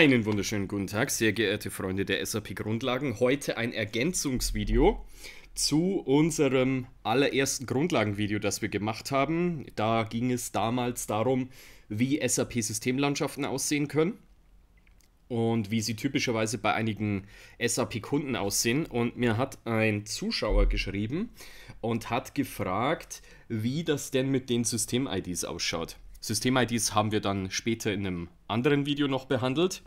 Einen wunderschönen guten Tag, sehr geehrte Freunde der SAP Grundlagen. Heute ein Ergänzungsvideo zu unserem allerersten Grundlagenvideo, das wir gemacht haben. Da ging es damals darum, wie SAP-Systemlandschaften aussehen können und wie sie typischerweise bei einigen SAP-Kunden aussehen. Und mir hat ein Zuschauer geschrieben und hat gefragt, wie das denn mit den System-IDs ausschaut. System-IDs haben wir dann später in einem anderen Video noch behandelt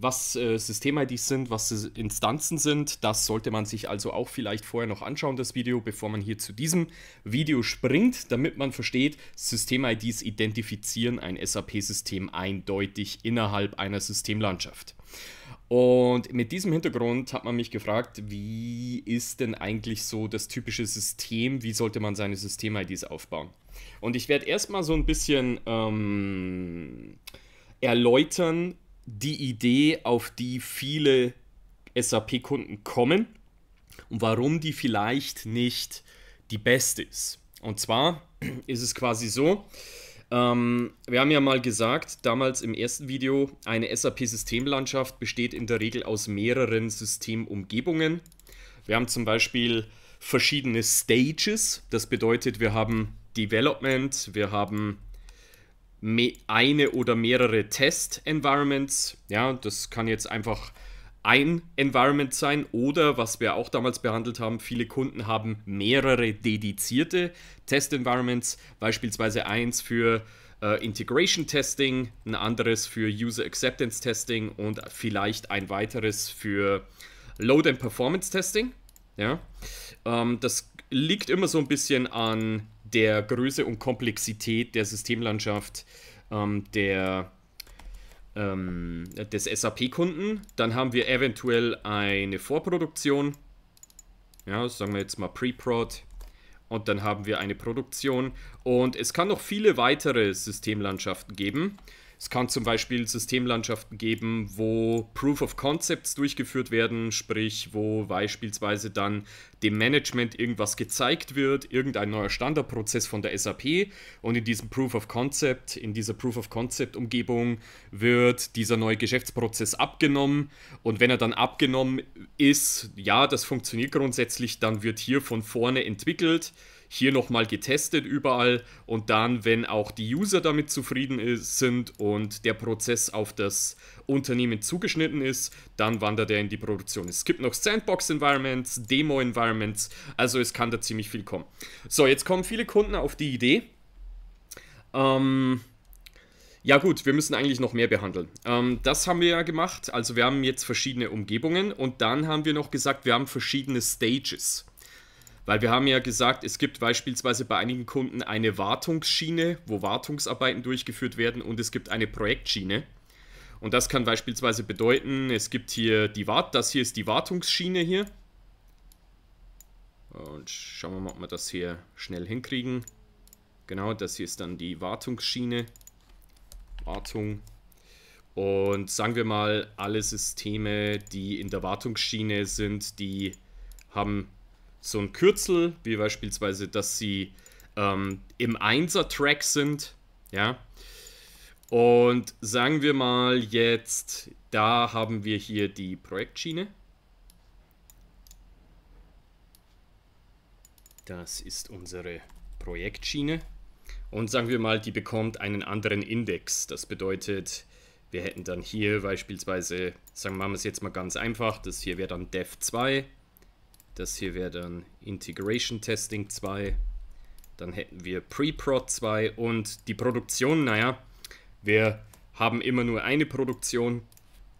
was äh, System-IDs sind, was Instanzen sind. Das sollte man sich also auch vielleicht vorher noch anschauen, das Video, bevor man hier zu diesem Video springt, damit man versteht, System-IDs identifizieren ein SAP-System eindeutig innerhalb einer Systemlandschaft. Und mit diesem Hintergrund hat man mich gefragt, wie ist denn eigentlich so das typische System, wie sollte man seine System-IDs aufbauen? Und ich werde erstmal so ein bisschen ähm, erläutern, die Idee, auf die viele SAP-Kunden kommen und warum die vielleicht nicht die beste ist. Und zwar ist es quasi so, ähm, wir haben ja mal gesagt, damals im ersten Video, eine SAP-Systemlandschaft besteht in der Regel aus mehreren Systemumgebungen. Wir haben zum Beispiel verschiedene Stages, das bedeutet, wir haben Development, wir haben eine oder mehrere Test-Environments. Ja, das kann jetzt einfach ein Environment sein oder, was wir auch damals behandelt haben, viele Kunden haben mehrere dedizierte Test-Environments, beispielsweise eins für äh, Integration Testing, ein anderes für User Acceptance Testing und vielleicht ein weiteres für Load and Performance Testing. Ja, ähm, das liegt immer so ein bisschen an der Größe und Komplexität der Systemlandschaft ähm, der, ähm, des SAP-Kunden. Dann haben wir eventuell eine Vorproduktion. Ja, sagen wir jetzt mal Pre-Prod. Und dann haben wir eine Produktion. Und es kann noch viele weitere Systemlandschaften geben. Es kann zum Beispiel Systemlandschaften geben, wo Proof of Concepts durchgeführt werden, sprich, wo beispielsweise dann dem Management irgendwas gezeigt wird, irgendein neuer Standardprozess von der SAP und in diesem Proof of Concept, in dieser Proof of Concept Umgebung wird dieser neue Geschäftsprozess abgenommen und wenn er dann abgenommen ist, ja, das funktioniert grundsätzlich, dann wird hier von vorne entwickelt hier nochmal getestet überall und dann, wenn auch die User damit zufrieden ist, sind und der Prozess auf das Unternehmen zugeschnitten ist, dann wandert er in die Produktion. Es gibt noch Sandbox-Environments, Demo-Environments, also es kann da ziemlich viel kommen. So, jetzt kommen viele Kunden auf die Idee. Ähm, ja gut, wir müssen eigentlich noch mehr behandeln. Ähm, das haben wir ja gemacht. Also wir haben jetzt verschiedene Umgebungen und dann haben wir noch gesagt, wir haben verschiedene Stages. Weil wir haben ja gesagt, es gibt beispielsweise bei einigen Kunden eine Wartungsschiene, wo Wartungsarbeiten durchgeführt werden und es gibt eine Projektschiene. Und das kann beispielsweise bedeuten, es gibt hier die Wart, das hier ist die Wartungsschiene hier. Und schauen wir mal, ob wir das hier schnell hinkriegen. Genau, das hier ist dann die Wartungsschiene. Wartung. Und sagen wir mal, alle Systeme, die in der Wartungsschiene sind, die haben so ein Kürzel, wie beispielsweise, dass sie ähm, im Einser-Track sind, ja. Und sagen wir mal jetzt, da haben wir hier die Projektschiene. Das ist unsere Projektschiene. Und sagen wir mal, die bekommt einen anderen Index. Das bedeutet, wir hätten dann hier beispielsweise, sagen wir mal es jetzt mal ganz einfach, das hier wäre dann Dev 2 das hier wäre dann Integration Testing 2. Dann hätten wir Pre-Prod 2 und die Produktion, naja, wir haben immer nur eine Produktion.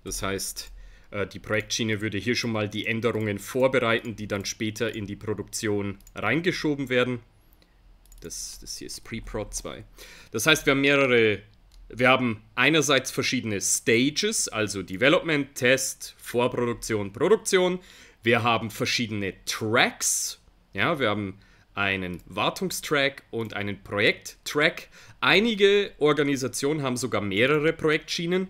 Das heißt, äh, die Projektschiene würde hier schon mal die Änderungen vorbereiten, die dann später in die Produktion reingeschoben werden. Das, das hier ist Pre-Prod 2. Das heißt, wir haben mehrere, wir haben einerseits verschiedene Stages, also Development, Test, Vorproduktion, Produktion. Wir haben verschiedene Tracks. Ja, wir haben einen Wartungstrack und einen Projekttrack. Einige Organisationen haben sogar mehrere Projektschienen.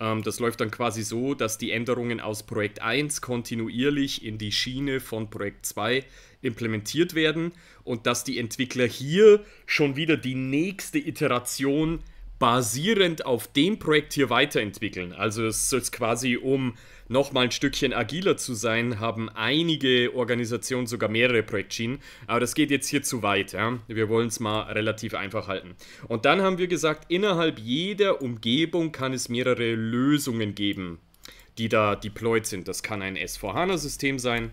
Ähm, das läuft dann quasi so, dass die Änderungen aus Projekt 1 kontinuierlich in die Schiene von Projekt 2 implementiert werden und dass die Entwickler hier schon wieder die nächste Iteration basierend auf dem Projekt hier weiterentwickeln. Also es soll quasi um nochmal ein Stückchen agiler zu sein, haben einige Organisationen sogar mehrere Projektschienen. Aber das geht jetzt hier zu weit. Ja? Wir wollen es mal relativ einfach halten. Und dann haben wir gesagt, innerhalb jeder Umgebung kann es mehrere Lösungen geben, die da deployed sind. Das kann ein S4HANA-System sein.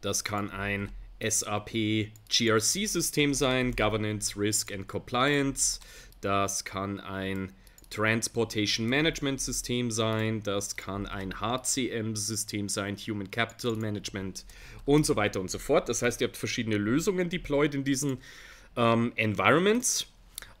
Das kann ein SAP GRC-System sein, Governance, Risk and Compliance. Das kann ein Transportation Management System sein, das kann ein HCM-System sein, Human Capital Management und so weiter und so fort. Das heißt, ihr habt verschiedene Lösungen deployed in diesen ähm, Environments.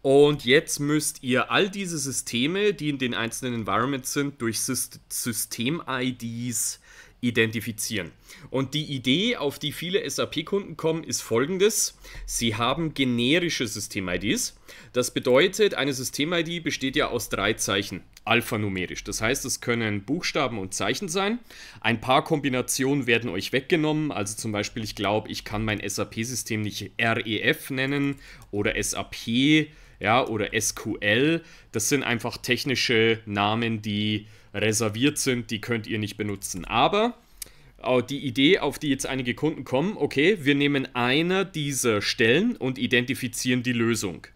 Und jetzt müsst ihr all diese Systeme, die in den einzelnen Environments sind, durch System-IDs identifizieren. Und die Idee, auf die viele SAP-Kunden kommen, ist folgendes. Sie haben generische System-IDs. Das bedeutet, eine System-ID besteht ja aus drei Zeichen, alphanumerisch. Das heißt, es können Buchstaben und Zeichen sein. Ein paar Kombinationen werden euch weggenommen. Also zum Beispiel, ich glaube, ich kann mein SAP-System nicht REF nennen oder SAP ja, oder SQL. Das sind einfach technische Namen, die reserviert sind, die könnt ihr nicht benutzen. Aber äh, die Idee, auf die jetzt einige Kunden kommen, okay, wir nehmen eine dieser Stellen und identifizieren die Lösung.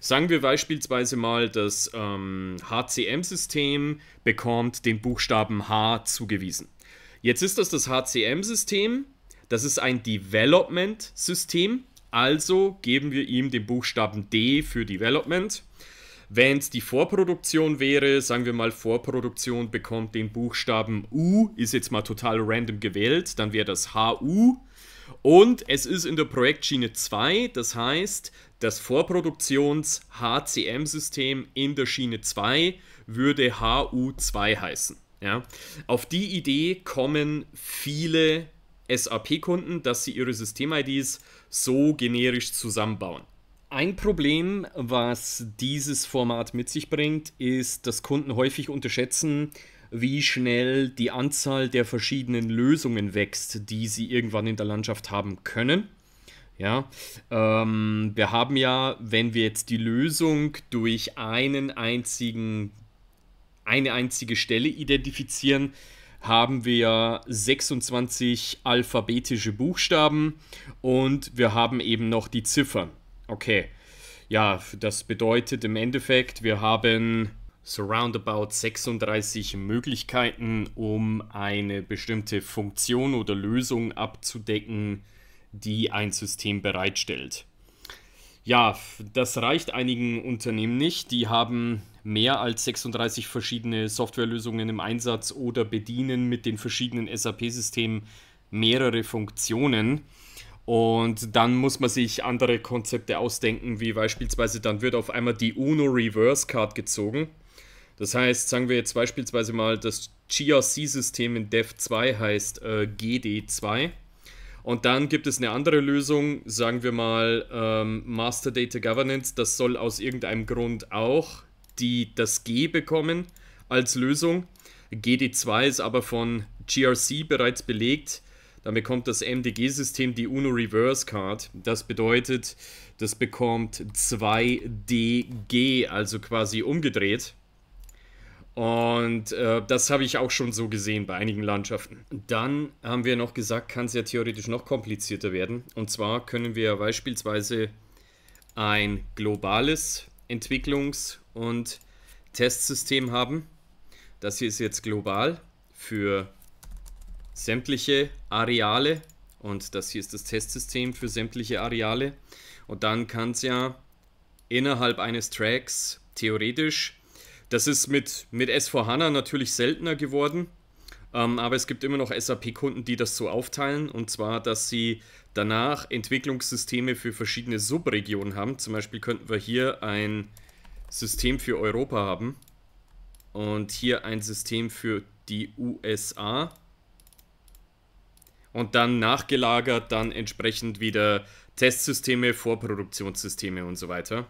Sagen wir beispielsweise mal, das ähm, HCM-System bekommt den Buchstaben H zugewiesen. Jetzt ist das das HCM-System, das ist ein Development-System, also geben wir ihm den Buchstaben D für Development. Wenn es die Vorproduktion wäre, sagen wir mal, Vorproduktion bekommt den Buchstaben U, ist jetzt mal total random gewählt, dann wäre das HU. Und es ist in der Projektschiene 2, das heißt, das Vorproduktions-HCM-System in der Schiene 2 würde HU2 heißen. Ja? Auf die Idee kommen viele SAP-Kunden, dass sie ihre System-IDs so generisch zusammenbauen. Ein Problem, was dieses Format mit sich bringt, ist, dass Kunden häufig unterschätzen, wie schnell die Anzahl der verschiedenen Lösungen wächst, die sie irgendwann in der Landschaft haben können. Ja, ähm, wir haben ja, wenn wir jetzt die Lösung durch einen einzigen, eine einzige Stelle identifizieren, haben wir 26 alphabetische Buchstaben und wir haben eben noch die Ziffern. Okay. Ja, das bedeutet im Endeffekt, wir haben so roundabout 36 Möglichkeiten, um eine bestimmte Funktion oder Lösung abzudecken, die ein System bereitstellt. Ja, das reicht einigen Unternehmen nicht. Die haben mehr als 36 verschiedene Softwarelösungen im Einsatz oder bedienen mit den verschiedenen SAP-Systemen mehrere Funktionen. Und dann muss man sich andere Konzepte ausdenken, wie beispielsweise dann wird auf einmal die UNO Reverse Card gezogen. Das heißt, sagen wir jetzt beispielsweise mal, das GRC-System in Dev 2 heißt äh, GD2. Und dann gibt es eine andere Lösung, sagen wir mal ähm, Master Data Governance. Das soll aus irgendeinem Grund auch die, das G bekommen als Lösung. GD2 ist aber von GRC bereits belegt dann bekommt das MDG-System die Uno Reverse Card. Das bedeutet, das bekommt 2DG, also quasi umgedreht. Und äh, das habe ich auch schon so gesehen bei einigen Landschaften. Dann haben wir noch gesagt, kann es ja theoretisch noch komplizierter werden. Und zwar können wir beispielsweise ein globales Entwicklungs- und Testsystem haben. Das hier ist jetzt global für sämtliche Areale und das hier ist das Testsystem für sämtliche Areale. Und dann kann es ja innerhalb eines Tracks theoretisch, das ist mit, mit S4HANA natürlich seltener geworden, ähm, aber es gibt immer noch SAP-Kunden, die das so aufteilen. Und zwar, dass sie danach Entwicklungssysteme für verschiedene Subregionen haben. Zum Beispiel könnten wir hier ein System für Europa haben und hier ein System für die USA und dann nachgelagert dann entsprechend wieder Testsysteme, Vorproduktionssysteme und so weiter.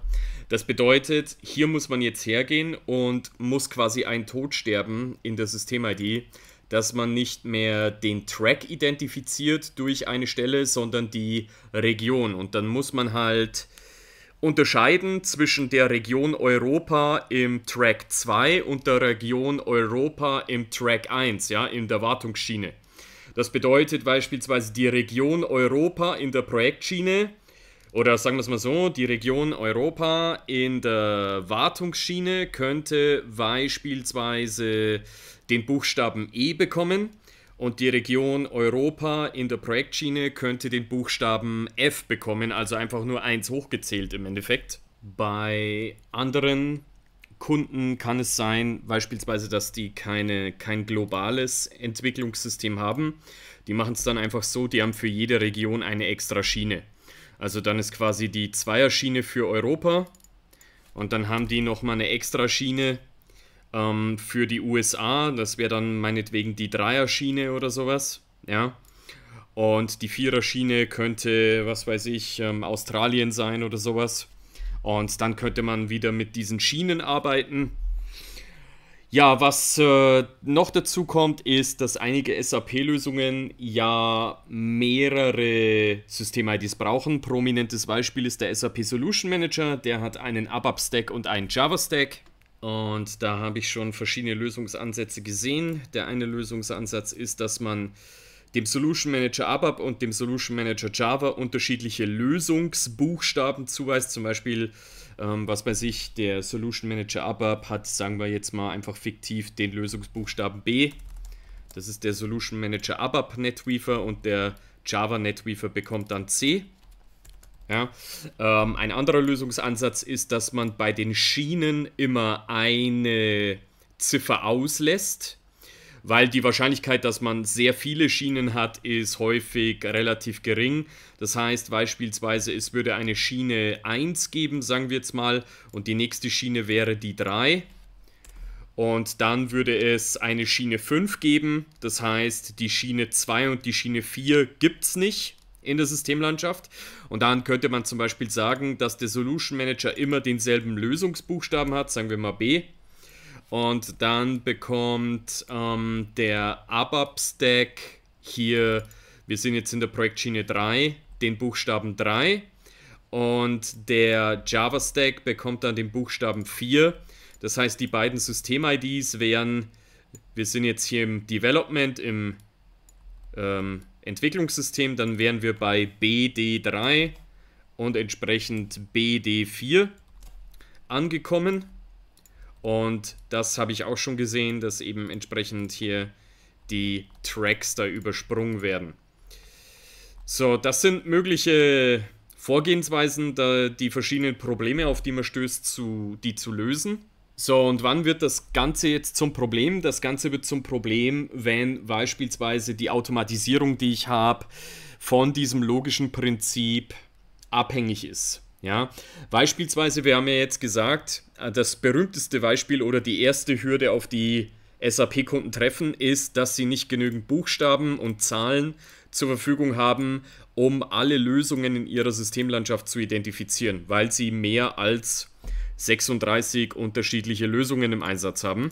Das bedeutet, hier muss man jetzt hergehen und muss quasi ein Tod sterben in der System-ID, dass man nicht mehr den Track identifiziert durch eine Stelle, sondern die Region. Und dann muss man halt unterscheiden zwischen der Region Europa im Track 2 und der Region Europa im Track 1, ja, in der Wartungsschiene. Das bedeutet beispielsweise die Region Europa in der Projektschiene oder sagen wir es mal so, die Region Europa in der Wartungsschiene könnte beispielsweise den Buchstaben E bekommen und die Region Europa in der Projektschiene könnte den Buchstaben F bekommen, also einfach nur eins hochgezählt im Endeffekt. Bei anderen Kunden kann es sein, beispielsweise, dass die keine, kein globales Entwicklungssystem haben. Die machen es dann einfach so, die haben für jede Region eine extra Schiene. Also dann ist quasi die Zweierschiene für Europa und dann haben die nochmal eine extra Schiene ähm, für die USA. Das wäre dann meinetwegen die Dreierschiene oder sowas. Ja. Und die Viererschiene könnte, was weiß ich, ähm, Australien sein oder sowas. Und dann könnte man wieder mit diesen Schienen arbeiten. Ja, was äh, noch dazu kommt, ist, dass einige SAP-Lösungen ja mehrere System-IDs brauchen. Prominentes Beispiel ist der SAP Solution Manager, der hat einen ABAP-Stack und einen Java-Stack. Und da habe ich schon verschiedene Lösungsansätze gesehen. Der eine Lösungsansatz ist, dass man dem Solution Manager ABAP und dem Solution Manager Java unterschiedliche Lösungsbuchstaben zuweist. Zum Beispiel, ähm, was bei sich der Solution Manager ABAP hat, sagen wir jetzt mal einfach fiktiv den Lösungsbuchstaben B. Das ist der Solution Manager ABAP NetWeaver und der Java NetWeaver bekommt dann C. Ja. Ähm, ein anderer Lösungsansatz ist, dass man bei den Schienen immer eine Ziffer auslässt weil die Wahrscheinlichkeit, dass man sehr viele Schienen hat, ist häufig relativ gering. Das heißt beispielsweise, es würde eine Schiene 1 geben, sagen wir jetzt mal, und die nächste Schiene wäre die 3. Und dann würde es eine Schiene 5 geben, das heißt die Schiene 2 und die Schiene 4 gibt es nicht in der Systemlandschaft. Und dann könnte man zum Beispiel sagen, dass der Solution Manager immer denselben Lösungsbuchstaben hat, sagen wir mal B. Und dann bekommt ähm, der ABAP-Stack hier, wir sind jetzt in der Projektschiene 3, den Buchstaben 3. Und der Java-Stack bekommt dann den Buchstaben 4. Das heißt, die beiden System-IDs wären, wir sind jetzt hier im Development, im ähm, Entwicklungssystem, dann wären wir bei BD3 und entsprechend BD4 angekommen. Und das habe ich auch schon gesehen, dass eben entsprechend hier die Tracks da übersprungen werden. So, das sind mögliche Vorgehensweisen, da die verschiedenen Probleme, auf die man stößt, zu, die zu lösen. So, und wann wird das Ganze jetzt zum Problem? Das Ganze wird zum Problem, wenn beispielsweise die Automatisierung, die ich habe, von diesem logischen Prinzip abhängig ist. Ja, beispielsweise, wir haben ja jetzt gesagt, äh, das berühmteste Beispiel oder die erste Hürde, auf die SAP-Kunden treffen, ist, dass sie nicht genügend Buchstaben und Zahlen zur Verfügung haben, um alle Lösungen in ihrer Systemlandschaft zu identifizieren, weil sie mehr als 36 unterschiedliche Lösungen im Einsatz haben.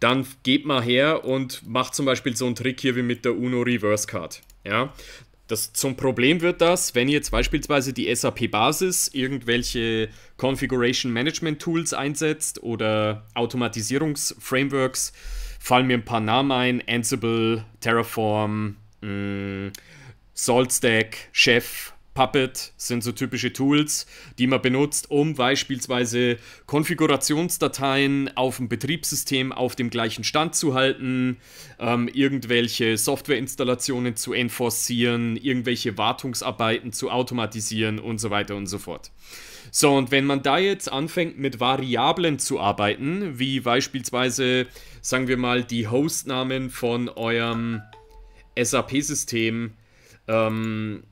Dann geht mal her und macht zum Beispiel so einen Trick hier wie mit der UNO Reverse Card. Ja, das, zum Problem wird das, wenn jetzt beispielsweise die SAP-Basis irgendwelche Configuration Management Tools einsetzt oder Automatisierungsframeworks, fallen mir ein paar Namen ein: Ansible, Terraform, mh, mm, SaltStack, Chef, Puppet sind so typische Tools, die man benutzt, um beispielsweise Konfigurationsdateien auf dem Betriebssystem auf dem gleichen Stand zu halten, ähm, irgendwelche Softwareinstallationen zu enforcieren, irgendwelche Wartungsarbeiten zu automatisieren und so weiter und so fort. So, und wenn man da jetzt anfängt mit Variablen zu arbeiten, wie beispielsweise, sagen wir mal, die Hostnamen von eurem SAP-System, ähm,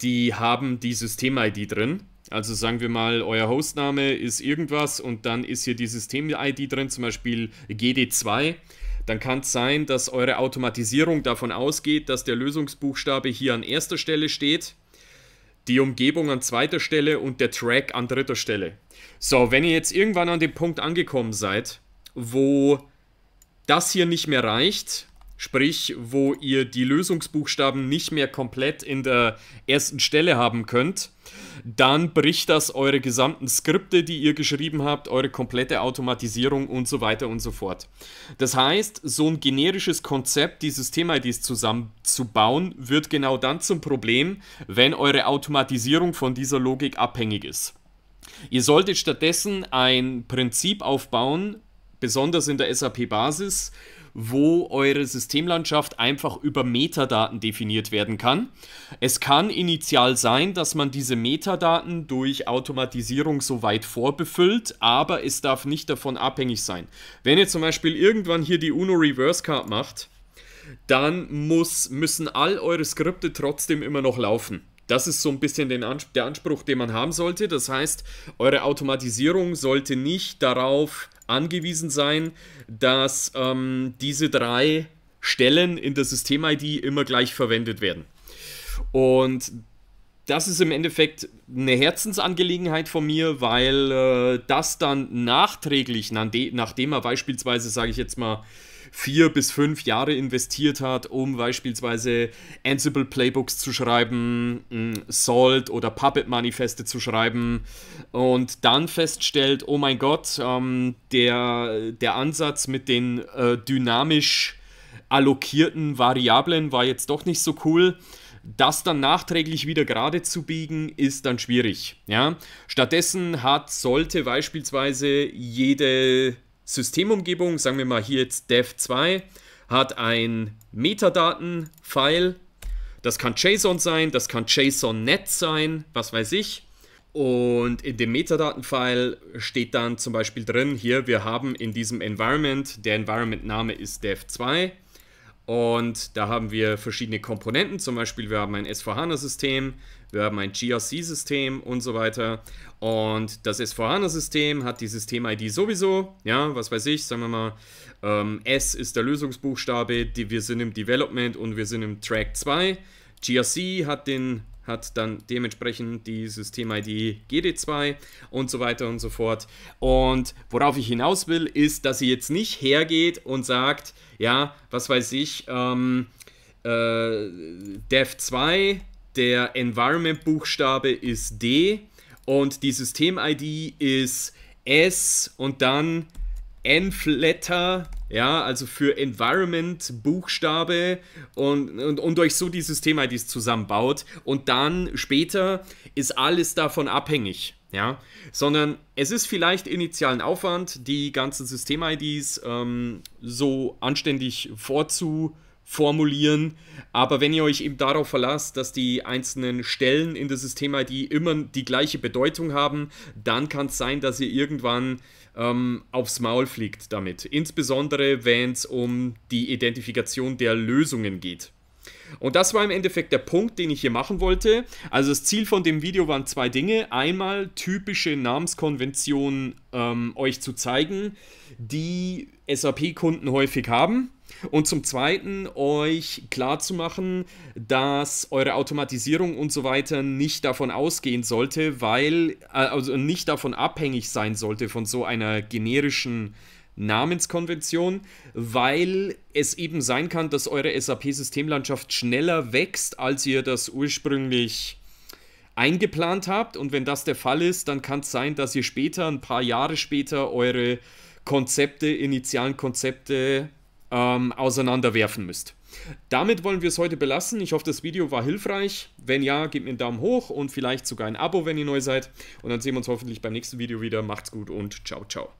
die haben die System-ID drin. Also sagen wir mal, euer Hostname ist irgendwas und dann ist hier die System-ID drin, zum Beispiel GD2. Dann kann es sein, dass eure Automatisierung davon ausgeht, dass der Lösungsbuchstabe hier an erster Stelle steht, die Umgebung an zweiter Stelle und der Track an dritter Stelle. So, wenn ihr jetzt irgendwann an dem Punkt angekommen seid, wo das hier nicht mehr reicht, Sprich, wo ihr die Lösungsbuchstaben nicht mehr komplett in der ersten Stelle haben könnt, dann bricht das eure gesamten Skripte, die ihr geschrieben habt, eure komplette Automatisierung und so weiter und so fort. Das heißt, so ein generisches Konzept, die System-IDs zusammenzubauen, wird genau dann zum Problem, wenn eure Automatisierung von dieser Logik abhängig ist. Ihr solltet stattdessen ein Prinzip aufbauen, besonders in der SAP-Basis, wo eure Systemlandschaft einfach über Metadaten definiert werden kann. Es kann initial sein, dass man diese Metadaten durch Automatisierung soweit vorbefüllt, aber es darf nicht davon abhängig sein. Wenn ihr zum Beispiel irgendwann hier die UNO Reverse Card macht, dann muss, müssen all eure Skripte trotzdem immer noch laufen. Das ist so ein bisschen Anspruch, der Anspruch, den man haben sollte. Das heißt, eure Automatisierung sollte nicht darauf angewiesen sein, dass ähm, diese drei Stellen in der System-ID immer gleich verwendet werden. Und das ist im Endeffekt eine Herzensangelegenheit von mir, weil äh, das dann nachträglich, nachdem er beispielsweise, sage ich jetzt mal, vier bis fünf Jahre investiert hat, um beispielsweise Ansible Playbooks zu schreiben, mm, Salt oder Puppet Manifeste zu schreiben und dann feststellt, oh mein Gott, ähm, der, der Ansatz mit den äh, dynamisch allokierten Variablen war jetzt doch nicht so cool das dann nachträglich wieder gerade zu biegen, ist dann schwierig. Ja? Stattdessen hat, sollte beispielsweise jede, Systemumgebung, sagen wir mal hier jetzt Dev 2, hat ein Metadaten-File. Das kann JSON sein, das kann JSON-Net sein, was weiß ich. Und in dem Metadaten-File steht dann zum Beispiel drin, hier, wir haben in diesem Environment, der Environment-Name ist dev2 und da haben wir verschiedene Komponenten, zum Beispiel wir haben ein SVHANA-System, wir haben ein GRC-System und so weiter. Und das S4HANA-System hat die System-ID sowieso, ja, was weiß ich, sagen wir mal, ähm, S ist der Lösungsbuchstabe, die, wir sind im Development und wir sind im Track 2. GRC hat den hat dann dementsprechend die System-ID GD2 und so weiter und so fort. Und worauf ich hinaus will, ist, dass sie jetzt nicht hergeht und sagt, ja, was weiß ich, ähm, äh, Dev 2 der Environment-Buchstabe ist D und die System-ID ist S und dann N-Flatter, ja, also für Environment Buchstabe und, und, und euch so die System-IDs zusammenbaut und dann später ist alles davon abhängig, ja, sondern es ist vielleicht initialen Aufwand, die ganzen System-IDs ähm, so anständig vorzubereiten formulieren. Aber wenn ihr euch eben darauf verlasst, dass die einzelnen Stellen in der System-ID immer die gleiche Bedeutung haben, dann kann es sein, dass ihr irgendwann ähm, aufs Maul fliegt damit. Insbesondere, wenn es um die Identifikation der Lösungen geht. Und das war im Endeffekt der Punkt, den ich hier machen wollte. Also das Ziel von dem Video waren zwei Dinge. Einmal typische Namenskonventionen ähm, euch zu zeigen, die SAP-Kunden häufig haben. Und zum Zweiten, euch klarzumachen, dass eure Automatisierung und so weiter nicht davon ausgehen sollte, weil, äh, also nicht davon abhängig sein sollte von so einer generischen Namenskonvention, weil es eben sein kann, dass eure SAP-Systemlandschaft schneller wächst, als ihr das ursprünglich eingeplant habt. Und wenn das der Fall ist, dann kann es sein, dass ihr später, ein paar Jahre später, eure Konzepte, initialen Konzepte ähm, auseinanderwerfen müsst. Damit wollen wir es heute belassen. Ich hoffe, das Video war hilfreich. Wenn ja, gebt mir einen Daumen hoch und vielleicht sogar ein Abo, wenn ihr neu seid. Und dann sehen wir uns hoffentlich beim nächsten Video wieder. Macht's gut und ciao, ciao.